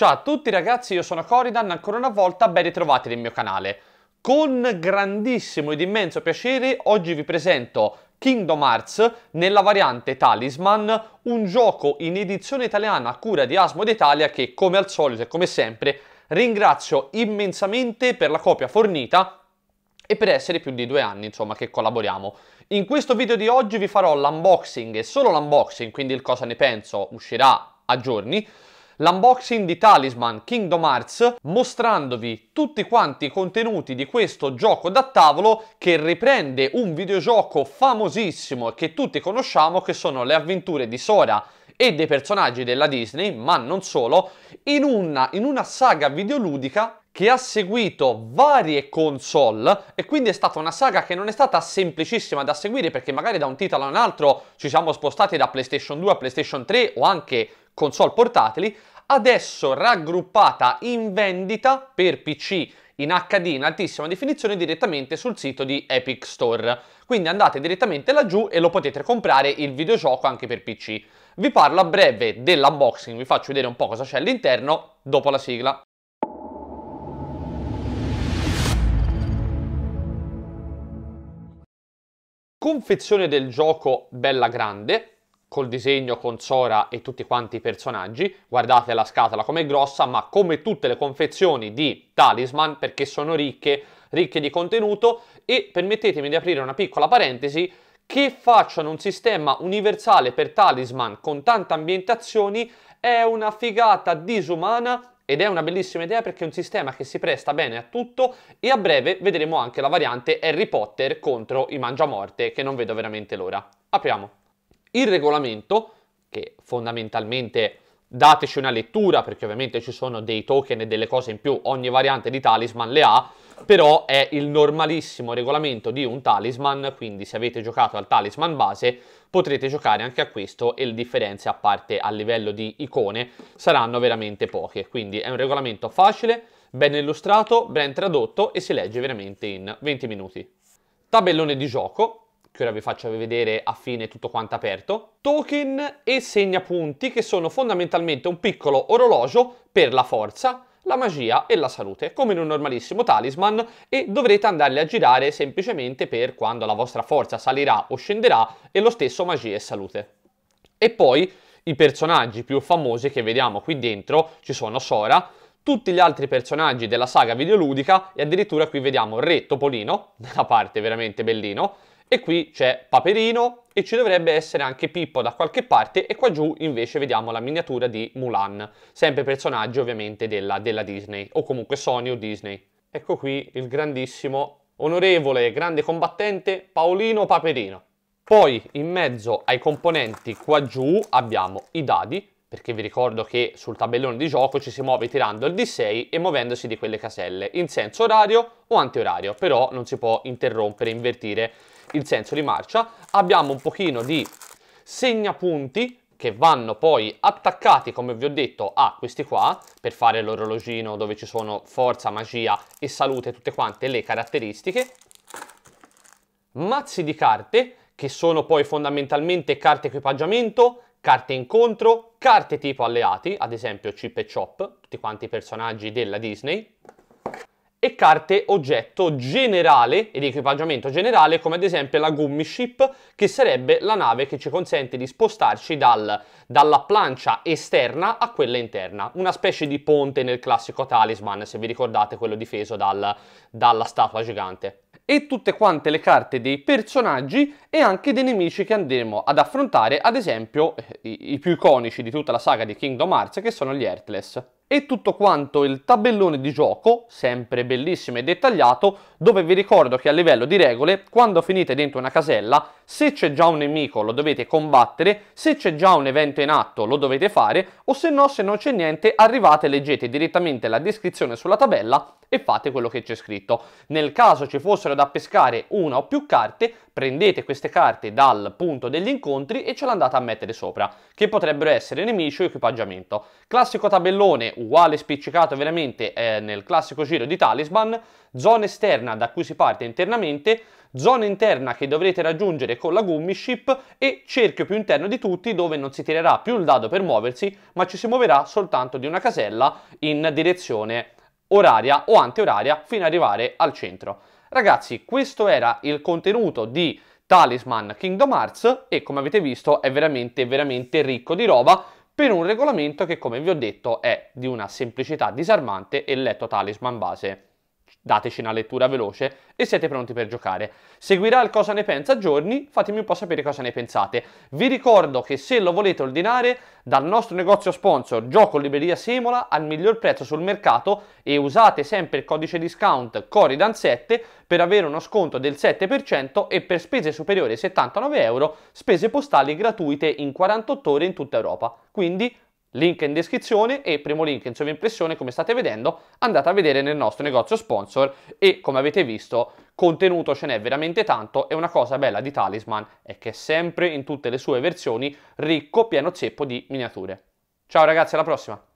Ciao a tutti ragazzi, io sono Coridan, ancora una volta ben ritrovati nel mio canale. Con grandissimo ed immenso piacere oggi vi presento Kingdom Hearts nella variante Talisman, un gioco in edizione italiana a cura di Asmo d'Italia che come al solito e come sempre ringrazio immensamente per la copia fornita e per essere più di due anni insomma che collaboriamo. In questo video di oggi vi farò l'unboxing e solo l'unboxing, quindi il cosa ne penso uscirà a giorni, l'unboxing di Talisman Kingdom Hearts mostrandovi tutti quanti i contenuti di questo gioco da tavolo che riprende un videogioco famosissimo che tutti conosciamo che sono le avventure di Sora e dei personaggi della Disney, ma non solo, in una, in una saga videoludica che ha seguito varie console e quindi è stata una saga che non è stata semplicissima da seguire perché magari da un titolo a un altro ci siamo spostati da PlayStation 2 a PlayStation 3 o anche console portatili, adesso raggruppata in vendita per PC in HD in altissima definizione direttamente sul sito di Epic Store. Quindi andate direttamente laggiù e lo potete comprare il videogioco anche per PC. Vi parlo a breve dell'unboxing, vi faccio vedere un po' cosa c'è all'interno dopo la sigla. Confezione del gioco bella grande, col disegno con Sora e tutti quanti i personaggi. Guardate la scatola com'è grossa, ma come tutte le confezioni di Talisman, perché sono ricche, ricche di contenuto. E permettetemi di aprire una piccola parentesi, che facciano un sistema universale per Talisman con tante ambientazioni è una figata disumana ed è una bellissima idea perché è un sistema che si presta bene a tutto e a breve vedremo anche la variante Harry Potter contro i Mangiamorte che non vedo veramente l'ora. Apriamo. Il regolamento, che fondamentalmente dateci una lettura, perché ovviamente ci sono dei token e delle cose in più, ogni variante di talisman le ha, però è il normalissimo regolamento di un talisman, quindi se avete giocato al talisman base potrete giocare anche a questo e le differenze a parte a livello di icone saranno veramente poche, quindi è un regolamento facile, ben illustrato, ben tradotto e si legge veramente in 20 minuti. Tabellone di gioco, che ora vi faccio vedere a fine tutto quanto aperto, token e segnapunti che sono fondamentalmente un piccolo orologio per la forza, la magia e la salute, come in un normalissimo talisman e dovrete andarli a girare semplicemente per quando la vostra forza salirà o scenderà e lo stesso magia e salute. E poi i personaggi più famosi che vediamo qui dentro ci sono Sora, tutti gli altri personaggi della saga videoludica e addirittura qui vediamo Re Topolino, una parte veramente bellino, e qui c'è Paperino e ci dovrebbe essere anche Pippo da qualche parte e qua giù invece vediamo la miniatura di Mulan, sempre personaggio ovviamente della, della Disney o comunque Sony o Disney. Ecco qui il grandissimo, onorevole e grande combattente Paolino Paperino. Poi in mezzo ai componenti qua giù abbiamo i dadi, perché vi ricordo che sul tabellone di gioco ci si muove tirando il D6 e muovendosi di quelle caselle in senso orario o antiorario, però non si può interrompere, invertire il senso di marcia, abbiamo un pochino di segnapunti che vanno poi attaccati, come vi ho detto, a questi qua, per fare l'orologino dove ci sono forza, magia e salute, tutte quante le caratteristiche. Mazzi di carte, che sono poi fondamentalmente carte equipaggiamento, carte incontro, carte tipo alleati, ad esempio Chip e Chop, tutti quanti i personaggi della Disney e carte oggetto generale ed equipaggiamento generale come ad esempio la gummi ship che sarebbe la nave che ci consente di spostarci dal, dalla plancia esterna a quella interna una specie di ponte nel classico talisman se vi ricordate quello difeso dal, dalla statua gigante e tutte quante le carte dei personaggi e anche dei nemici che andremo ad affrontare ad esempio eh, i, i più iconici di tutta la saga di Kingdom Hearts che sono gli Heartless e tutto quanto il tabellone di gioco, sempre bellissimo e dettagliato, dove vi ricordo che a livello di regole, quando finite dentro una casella, se c'è già un nemico lo dovete combattere, se c'è già un evento in atto lo dovete fare, o se no, se non c'è niente, arrivate e leggete direttamente la descrizione sulla tabella e fate quello che c'è scritto. Nel caso ci fossero da pescare una o più carte, prendete queste carte dal punto degli incontri e ce le andate a mettere sopra, che potrebbero essere nemici o equipaggiamento. Classico tabellone, uguale spiccicato veramente eh, nel classico giro di talisman, zona esterna da cui si parte internamente, zona interna che dovrete raggiungere con la gummiship e cerchio più interno di tutti dove non si tirerà più il dado per muoversi ma ci si muoverà soltanto di una casella in direzione oraria o antioraria fino ad arrivare al centro. Ragazzi, questo era il contenuto di Talisman Kingdom Hearts e come avete visto è veramente veramente ricco di roba per un regolamento che come vi ho detto è di una semplicità disarmante e letto Talisman base dateci una lettura veloce e siete pronti per giocare. Seguirà il cosa ne pensa giorni, fatemi un po' sapere cosa ne pensate. Vi ricordo che se lo volete ordinare dal nostro negozio sponsor Gioco Libreria Semola al miglior prezzo sul mercato e usate sempre il codice discount Coridan7 per avere uno sconto del 7% e per spese superiori ai 79 euro spese postali gratuite in 48 ore in tutta Europa. Quindi Link in descrizione e primo link in sovraimpressione, come state vedendo, andate a vedere nel nostro negozio sponsor e come avete visto contenuto ce n'è veramente tanto e una cosa bella di Talisman è che è sempre in tutte le sue versioni ricco pieno zeppo di miniature. Ciao ragazzi, alla prossima!